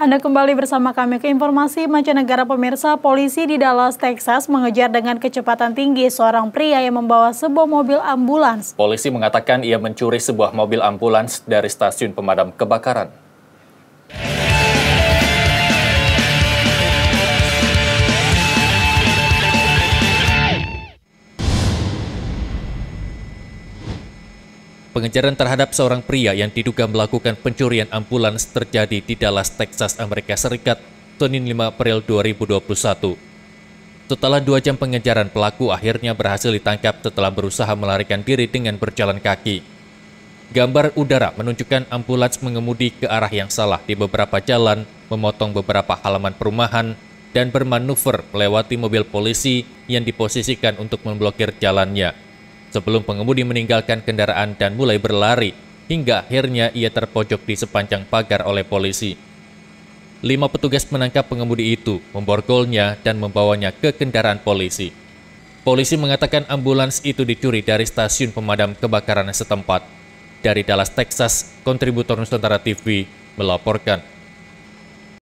Anda kembali bersama kami ke informasi mancanegara pemirsa. Polisi di Dallas, Texas mengejar dengan kecepatan tinggi seorang pria yang membawa sebuah mobil ambulans. Polisi mengatakan ia mencuri sebuah mobil ambulans dari stasiun pemadam kebakaran. Pengejaran terhadap seorang pria yang diduga melakukan pencurian ambulans terjadi di Dallas, Texas, Amerika Serikat, Senin 5 April 2021. Setelah dua jam pengejaran, pelaku akhirnya berhasil ditangkap setelah berusaha melarikan diri dengan berjalan kaki. Gambar udara menunjukkan ambulans mengemudi ke arah yang salah di beberapa jalan, memotong beberapa halaman perumahan, dan bermanuver melewati mobil polisi yang diposisikan untuk memblokir jalannya sebelum pengemudi meninggalkan kendaraan dan mulai berlari hingga akhirnya ia terpojok di sepanjang pagar oleh polisi. Lima petugas menangkap pengemudi itu, memborgolnya, dan membawanya ke kendaraan polisi. Polisi mengatakan ambulans itu dicuri dari stasiun pemadam kebakaran setempat. Dari Dallas, Texas, kontributor Nusantara TV melaporkan.